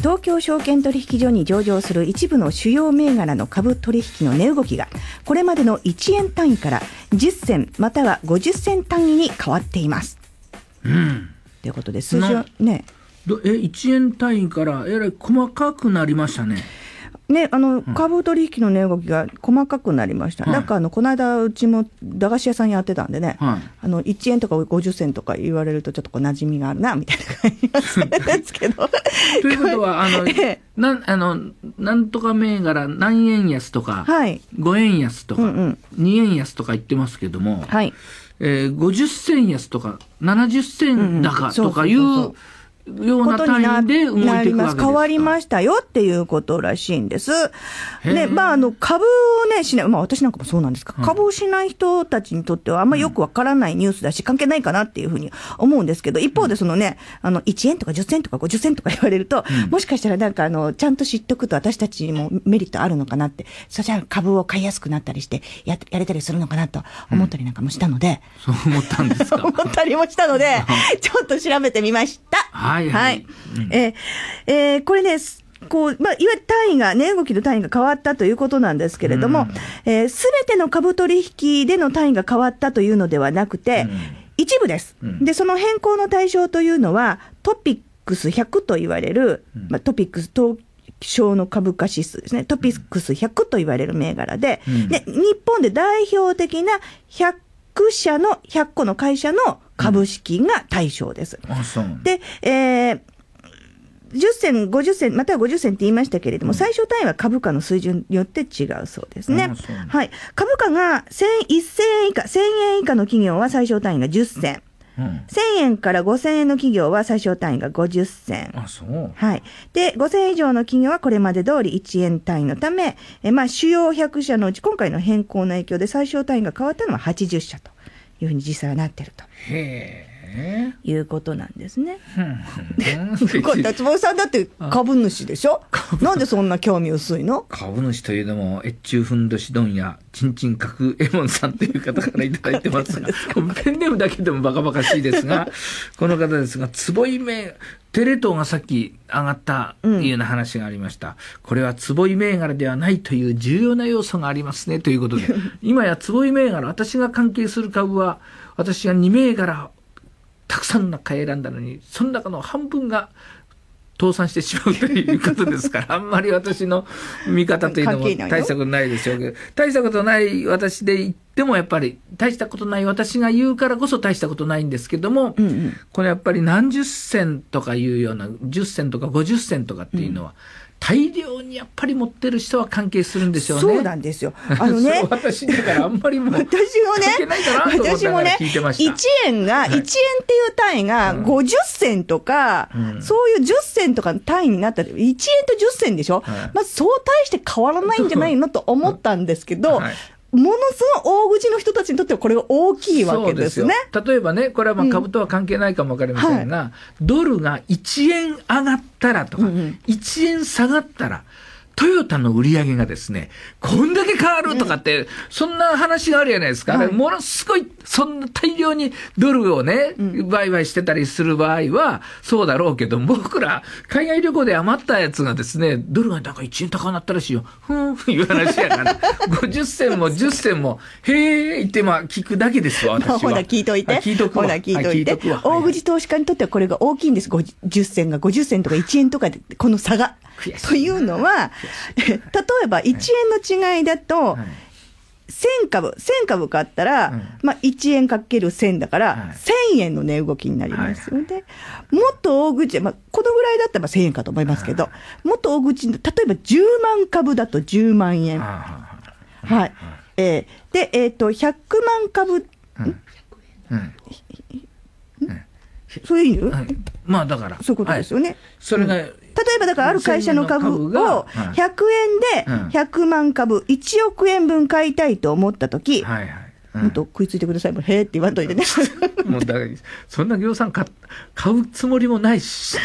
東京証券取引所に上場する一部の主要銘柄の株取引の値動きがこれまでの1円単位から10銭または50銭単位に変わっています。うん、ということで数字はね。え1円単位からえらい細かくなりましたね。ね、あの、株取引の値動きが細かくなりました。うん、なんか、あの、この間、うちも駄菓子屋さんやってたんでね、はい、あの、1円とか50銭とか言われると、ちょっとこう、馴染みがあるな、みたいな感じがするんですけど。ということは、あの、ええ、なん、あの、なんとか銘柄、何円安とか、はい、5円安とか、うんうん、2円安とか言ってますけども、はい、えー、50銭安とか、70銭高とかいう、うんうんそうそうそうような単位で動いていくわ変わりましたよっていうことらしいんです。で、まあ、あの、株をね、しない、まあ私なんかもそうなんですか、うん、株をしない人たちにとってはあんまよくわからないニュースだし、関係ないかなっていうふうに思うんですけど、一方でそのね、あの、1円とか10銭とか50銭とか言われると、うん、もしかしたらなんかあの、ちゃんと知っておくと私たちにもメリットあるのかなって、そしたら株を買いやすくなったりして、や、やれたりするのかなと思ったりなんかもしたので。うん、そう思ったんですか思ったりもしたので、ちょっと調べてみました。はい。はいはい。えー、えー、これね、こう、まあ、いわゆる単位が、値動きの単位が変わったということなんですけれども、す、うん、べ、えー、ての株取引での単位が変わったというのではなくて、うん、一部です、うん、で、その変更の対象というのは、トピックス100と言われる、まあ、トピックス東小の株価指数ですね、トピックス100と言われる銘柄で、で日本で代表的な100社の、100個の会社の株式が対象です。うん、で、えー10銭、50銭、または50銭って言いましたけれども、最小単位は株価の水準によって違うそうですね。うん、はい。株価が1000、1000円以下、1000円以下の企業は最小単位が10銭。うん、1000円から5000円の企業は最小単位が50銭。あ、そう。はい。で、5000円以上の企業はこれまで通り1円単位のため、えまあ、主要100社のうち今回の変更の影響で最小単位が変わったのは80社というふうに実際はなってると。へえ。いうことなんですね。達郎さんだって株主でしょなんでそんな興味薄いの株主というのも、越中ふんどし問屋、ちんちんかくえもんさんという方からいただいてますが、ペンネームだけでもバカバカしいですが、この方ですが、坪井銘、テレ東がさっき上がったというような話がありました。うん、これは坪井銘柄ではないという重要な要素がありますねということで、今や坪井銘柄、私が関係する株は、私が2銘柄たくさんの中選んだのにその中の半分が倒産してしまうということですから、あんまり私の見方というのも大したことないでしょうけど、大したことない私で言ってもやっぱり、大したことない私が言うからこそ大したことないんですけども、うんうん、これやっぱり何十銭とかいうような、10銭とか50銭とかっていうのは、大量にやっぱり持ってる人は関係するんですよね。そうなんですよ。あのね、私だからあんまりもう私もね、私もね、一円が一、円っていう単位が五十銭とか、そういう十銭とかの単位になったら一円と十銭でしょ。うまあそう対して変わらないんじゃないのと思ったんですけど、はい、ものすごい大口の人たちにとってはこれが大きいわけですね。す例えばね、これはまあ株とは関係ないかもわかりませんが、うんはい、ドルが1円上がったらとか、うんうん、1円下がったら、トヨタの売り上げがですね、こんだけ変わるとかって、そんな話があるじゃないですか。はい、ものすごい、そんな大量にドルをね、売買してたりする場合は、そうだろうけど、僕ら、海外旅行で余ったやつがですね、ドルがなんか1円高なったらしいよ。ふーん、ふんいう話やから、50 銭も10銭も、へえってまあ聞くだけですわ、私は。まあ、ほら聞いといて。聞いとくわ。ほら聞いといて。大口投資家にとってはこれが大きいんです。50銭が50銭とか1円とかで、この差が。というのは例えば1円の違いだと、1000株、1000株買ったら、まあ1円かける1000だから、1000円の値動きになりますよね。もっと大口、まあこのぐらいだったら1000円かと思いますけど、もっと大口、例えば10万株だと10万円。はい。えー、で、えっ、ー、と、100万株、うん、そういう、意い、まあだから、そういうことですよね。それがえばだからある会社の株を100円で100万株、1億円分買いたいと思ったとき、本、当、食いついてくださいもうへえって言わんといてね もうだからそんな業さん買うつもりもないし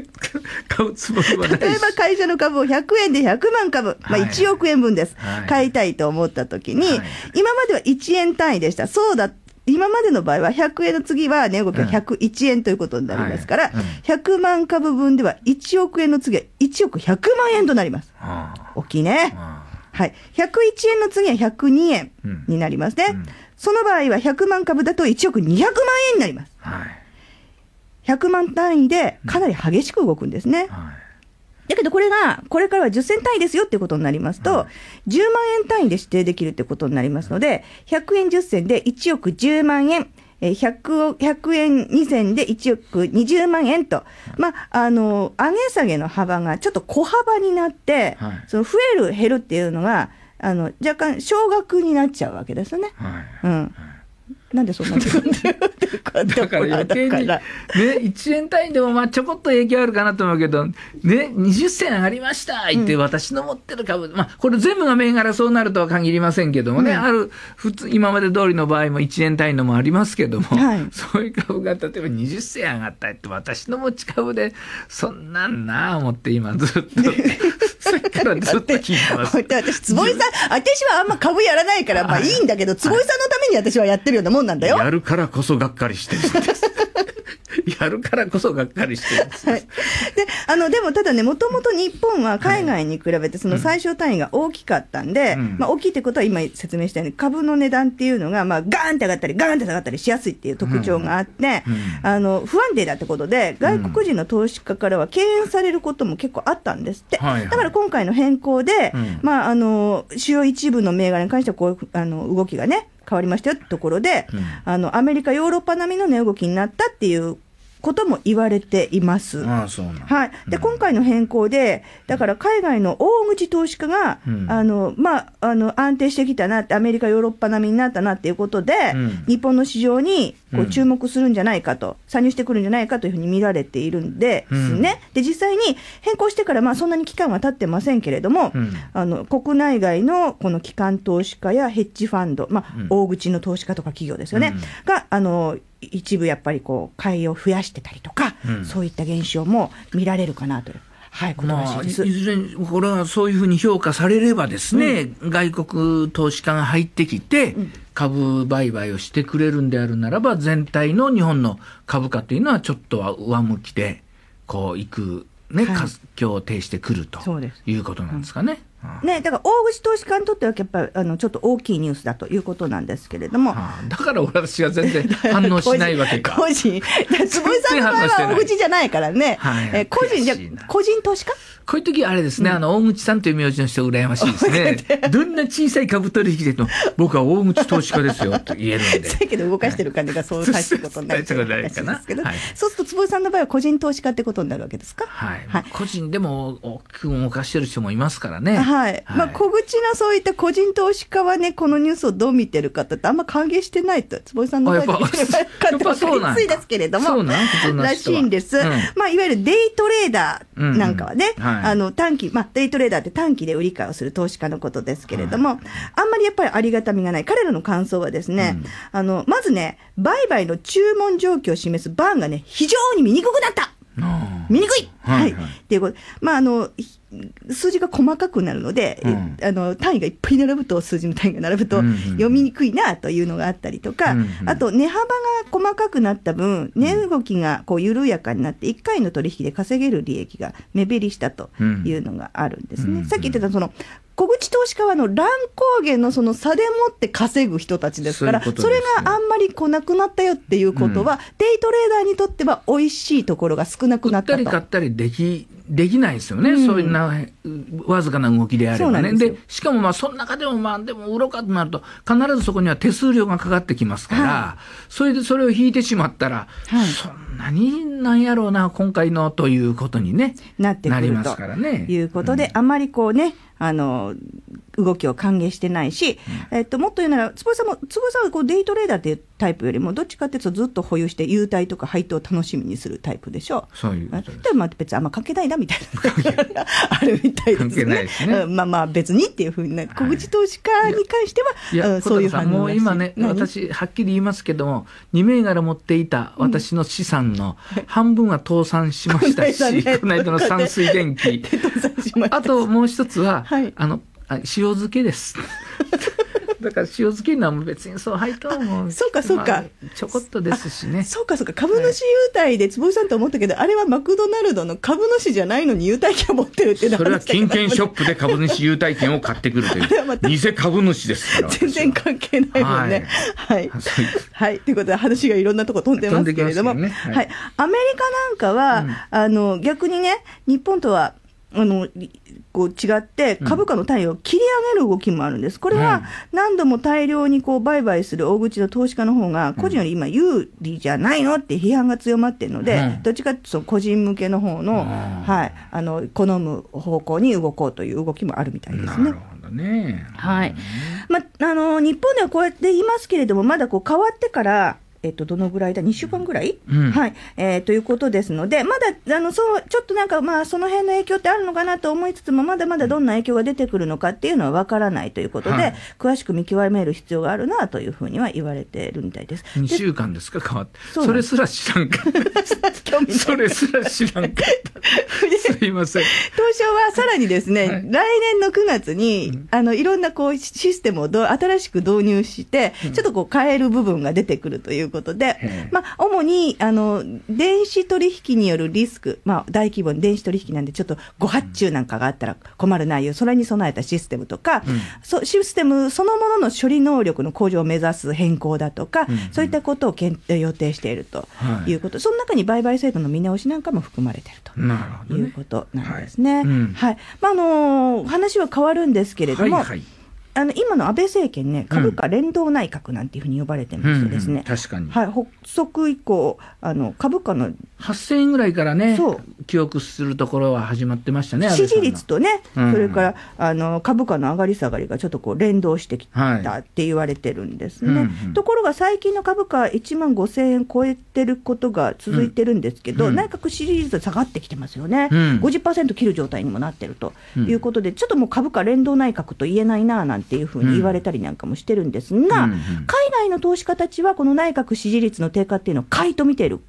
買うつもりもない例えば会社の株を100円で100万株、まあ、1億円分です、はい、買いたいと思った時に、はい、今までは1円単位でしたそうだ今までの場合は100円の次は値動きが101円ということになりますから、100万株分では1億円の次は1億100万円となります。大きいね。はい。101円の次は102円になりますね。その場合は100万株だと1億200万円になります。100万単位でかなり激しく動くんですね。はいだけどこれが、これからは10銭単位ですよっていうことになりますと、10万円単位で指定できるってことになりますので、100円10銭で1億10万円、100, 円2銭で1億20万円と、まあ、あの、上げ下げの幅がちょっと小幅になって、その増える、減るっていうのが、あの、若干、少額になっちゃうわけですね。うん。なんでそんなこと だから余計に、ね、1円単位でもまあちょこっと影響あるかなと思うけど、ね、20銭上がりましたって、私の持ってる株、うん、まあこれ全部が銘柄そうなるとは限りませんけどもね、うん、ある、普通、今まで通りの場合も1円単位のもありますけども、はい、そういう株が例えば20銭上がったって、私の持ち株で、そんなんなあ思って今ずっと さっからずっと聞いてます。私、坪井さん、私はあんま株やらないから、まあいいんだけど、坪井さんのために私はやってるようなもんなんだよ。やるからこそがっかりしてるんです。やるからこそがっかりしてるんです、はい、であのでもただね、もともと日本は海外に比べて、その最小単位が大きかったんで、うん、まあ、大きいってことは今説明したように、株の値段っていうのが、まあ、ガーンって上がったり、ガーンって下がったりしやすいっていう特徴があって、うんあの不安定だってことで、外国人の投資家からは敬遠されることも結構あったんですって、はいはい、だから今回の変更で、まあ、あの主要一部の銘柄に関してはこういうあの動きがね、変わりましたよってところで、うん、あの、アメリカ、ヨーロッパ並みの値動きになったっていうことも言われています。ああはい。で、うん、今回の変更で、だから海外の大口投資家が、うん、あの、まあ、あの、安定してきたなって、アメリカ、ヨーロッパ並みになったなっていうことで、うん、日本の市場に、こう、注目するんじゃないかと、参入してくるんじゃないかというふうに見られているんですね。で、実際に変更してから、まあ、そんなに期間は経ってませんけれども、あの、国内外のこの機関投資家やヘッジファンド、まあ、大口の投資家とか企業ですよね、が、あの、一部やっぱりこう、買いを増やしてたりとか、うん、そういった現象も見られるかなという。はい、まあ、いずれに、これはそういうふうに評価されればですね、うん、外国投資家が入ってきて、株売買をしてくれるんであるならば、全体の日本の株価というのはちょっとは上向きで、こう、いく、ね、活況を呈してくるということなんですかね。ね、だから大口投資家にとってはやっぱりあのちょっと大きいニュースだということなんですけれども、はあ、だから私は全然反応しないわけか。個人、坪井さんの場合は大口じゃないからね、はい、え個人じゃ個人投資家こういう時あれですね、うん、あの大口さんという名字の人、羨ましいですね、どんな小さい株取引でも、僕は大口投資家ですよと言えるんで。だ けど動かしてる感じがそう大しことになるんですけど、はい、そうすると坪井さんの場合は個人投資家ってことになるわけですか。はい、はい、個人でも大きく動かしてる人もいますからね。はいはい。まあ、小口のそういった個人投資家はね、このニュースをどう見てるかってあんま歓迎してないと、坪井さんの方で見てるかってりやすいですけれども、らしいんです。まあ、いわゆるデイトレーダーなんかはね、あの、短期、まあ、デイトレーダーって短期で売り買いをする投資家のことですけれども、あんまりやっぱりありがたみがない。彼らの感想はですね、あの、まずね、売買の注文状況を示すバーンがね、非常に見にくくなった見にくいはい、はい、っていうこと。まあ、あの、数字が細かくなるので、うん、あの単位がいっぱい並ぶと数字の単位が並ぶと読みにくいなというのがあったりとか、うんうん、あと値幅が細かくなった分値動きがこう緩やかになって1回の取引で稼げる利益が目減りしたというのがあるんですね。うんうん、さっき言ってたその小口投資家はの乱高下のその差でもって稼ぐ人たちですから、そ、ね,、れがあんまり来なくなったよっていうことは、うん、デイトレーダーにとっては美味しいところが少なくなったと。売ったり買ったりできできないですよね、うん、そういうなわずかな動きであればね。でしかもまあその中でもまあでも売ろうかとなると必ずそこには手数料がかかってきますから、はい、それでそれを引いてしまったら、はい、そんなになんやろうな今回のということにねなってくるら、ね、いうことで、うん、あまりこうねあの、動きを歓迎してないし、うん、えっと、もっと言うなら、坪井さんも、坪井さんはこうデイトレーダーっていうタイプよりも、どっちかっていうとずっと保有して、優待とか配当を楽しみにするタイプでしょう。そういうで。でまあ別にあんま関係ないなみたいなあるみたいですね。関係ないですね。まあまあ別にっていうふうにな、小口投資家に関しては、はい、そういう反応もう今ね、私、はっきり言いますけども、2銘柄持っていた私の資産の半分は倒産しましたし、うんこの間の山水電気。あともう一つは、はい、あのあ塩漬けです。だから塩漬けなんも別にそう入ったもん。そうかそうか、ちょこっとですしね。そうかそうか株主優待で坪井さんと思ったけど、あれはマクドナルドの株主じゃないのに優待券持ってるってそれは金券ショップで株主優待券を買ってくるという。偽株主です全然関係ないもんね。はい。はい。ということで話がいろんなとこ飛んでますけれども、はい。アメリカなんかは、あの逆にね日本とはあのこう違って、株価の単位を切り上げる動きもあるんです、これは何度も大量にこう売買する大口の投資家の方が、個人より今、有利じゃないのって批判が強まってるので、どっちかっていうと、個人向けの方の、はい、あの好む方向に動こうという動きもあるみたいですね。ね。はい。まあ、あの、日本ではこうやって言いますけれども、まだこう変わってから、えっと、どのぐらいだ、2週間ぐらい、うん、はい、えー、ということですので、まだ、あの、そう、ちょっとなんか、まあ、その辺の影響ってあるのかなと思いつつも、まだまだどんな影響が出てくるのかっていうのはわからないということで、はい、詳しく見極める必要があるなというふうには言われてるみたいです。2週間ですか、変わって。それすら知らんかった。それすら知らんかった。すいません。東証はさらにですね、はい、来年の9月に、うん、あの、いろんなこう、システムをど新しく導入して、うん、ちょっとこう、変える部分が出てくるということで、まあ、主に、あの、電子取引によるリスク、まあ、大規模に電子取引なんで、ちょっとご発注なんかがあったら困る内容、それに備えたシステムとか、うん、システムそのものの処理能力の向上を目指す変更だとか、うんうん、そういったことをけん予定しているということ、はい、その中に売買制度の見直しなんかも含まれていると、いうことなんですね。はい、まあ、あの話は変わるんですけれども、はいはいあの今の安倍政権ね、株価連動内閣なんていうふうに呼ばれてましてですね、うんうん確かに、はい、発足以降、あの株価の8000円ぐらいからね、記憶するところは始まってましたね、支持率とね、うんうん、それからあの株価の上がり下がりがちょっとこう連動してきたって言われてるんですね。はいうんうん、ところが最近の株価、1万5000円超えてることが続いてるんですけど、うんうん、内閣支持率下がってきてますよね、うん、50%切る状態にもなってるということで、ちょっともう株価連動内閣と言えないななんんていうふうに言われたりなんかもしてるんですが、海外の投資家たちはこの内閣支持率の低下っていうのを買いと見ている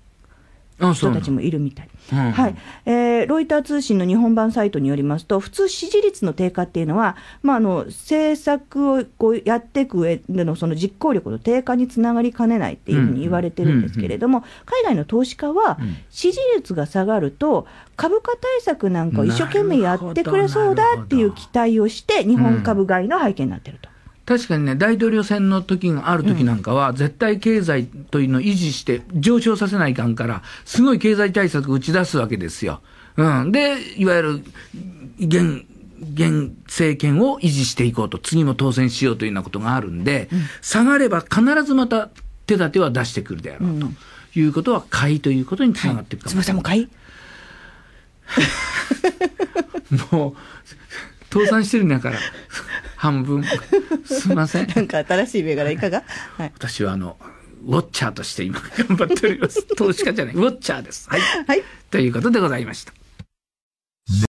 人たちもいるみたい、はいえー、ロイター通信の日本版サイトによりますと普通支持率の低下っていうのは、まあ、あの政策をこうやっていく上でのその実行力の低下につながりかねないっていうふうに言われてるんですけれども、海外の投資家は支持率が下がると株価対策なんかを一生懸命やってくれそうだっていう期待をして日本株買いの背景になってると。確かにね、大統領選の時がある時なんかは、うん、絶対経済というのを維持して、上昇させないかんから、すごい経済対策打ち出すわけですよ。うん、で、いわゆる現、現政権を維持していこうと、次も当選しようというようなことがあるんで、うん、下がれば必ずまた手立ては出してくるであろうと、いうことは、買いということにつながっていくかもしれない。はい、もう 倒産してるんだから半分。すみません。なんか新しい銘柄いかが、はい、私はあの、ウォッチャーとして今頑張っております。投資家じゃない、ウォッチャーです。はい。はい、ということでございました。